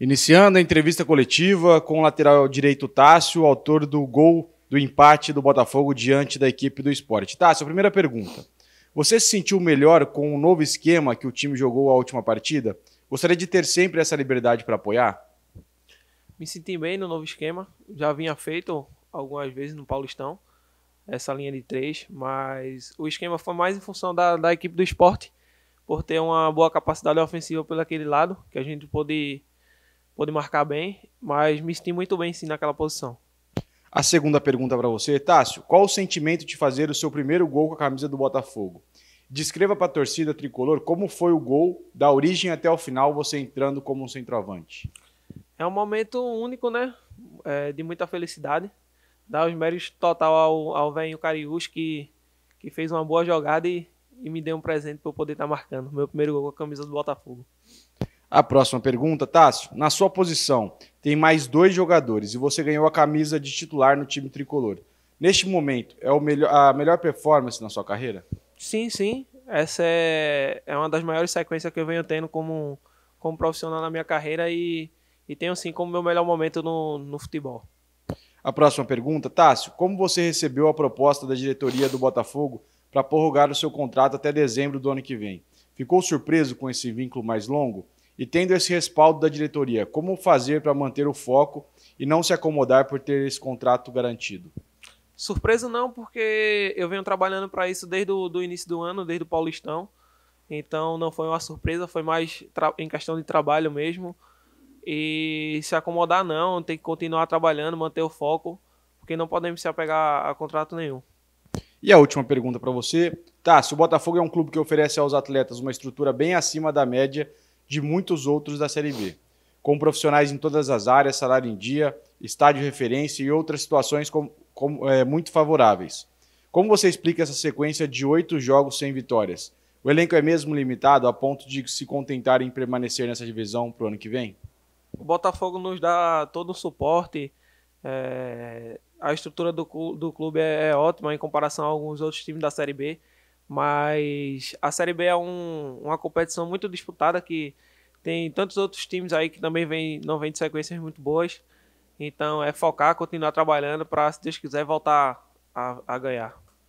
Iniciando a entrevista coletiva com o lateral direito Tássio, autor do gol do empate do Botafogo diante da equipe do esporte. Tássio, primeira pergunta. Você se sentiu melhor com o novo esquema que o time jogou a última partida? Gostaria de ter sempre essa liberdade para apoiar? Me senti bem no novo esquema. Já vinha feito algumas vezes no Paulistão, essa linha de três, mas o esquema foi mais em função da, da equipe do esporte, por ter uma boa capacidade ofensiva pelo aquele lado, que a gente pôde pôde marcar bem, mas me senti muito bem sim naquela posição. A segunda pergunta para você, Tássio, qual o sentimento de fazer o seu primeiro gol com a camisa do Botafogo? Descreva para a torcida tricolor como foi o gol, da origem até o final, você entrando como um centroavante. É um momento único, né? É, de muita felicidade. Dá os méritos total ao, ao velho Cariús, que, que fez uma boa jogada e, e me deu um presente para eu poder estar tá marcando meu primeiro gol com a camisa do Botafogo. A próxima pergunta, Tássio. Na sua posição, tem mais dois jogadores e você ganhou a camisa de titular no time tricolor. Neste momento, é o melhor, a melhor performance na sua carreira? Sim, sim. Essa é, é uma das maiores sequências que eu venho tendo como, como profissional na minha carreira e, e tenho, sim, como meu melhor momento no, no futebol. A próxima pergunta, Tássio. Como você recebeu a proposta da diretoria do Botafogo para prorrogar o seu contrato até dezembro do ano que vem? Ficou surpreso com esse vínculo mais longo? E tendo esse respaldo da diretoria, como fazer para manter o foco e não se acomodar por ter esse contrato garantido? Surpresa não, porque eu venho trabalhando para isso desde o início do ano, desde o Paulistão. Então não foi uma surpresa, foi mais em questão de trabalho mesmo. E se acomodar não, tem que continuar trabalhando, manter o foco, porque não podemos se apegar a contrato nenhum. E a última pergunta para você, tá? Se o Botafogo é um clube que oferece aos atletas uma estrutura bem acima da média, de muitos outros da Série B, com profissionais em todas as áreas, salário em dia, estádio referência e outras situações com, com, é, muito favoráveis. Como você explica essa sequência de oito jogos sem vitórias? O elenco é mesmo limitado a ponto de se contentar em permanecer nessa divisão para o ano que vem? O Botafogo nos dá todo o suporte. É, a estrutura do, do clube é, é ótima em comparação a alguns outros times da Série B. Mas a Série B é um, uma competição muito disputada que tem tantos outros times aí que também vem, não vem de sequências muito boas. Então é focar, continuar trabalhando para, se Deus quiser, voltar a, a ganhar.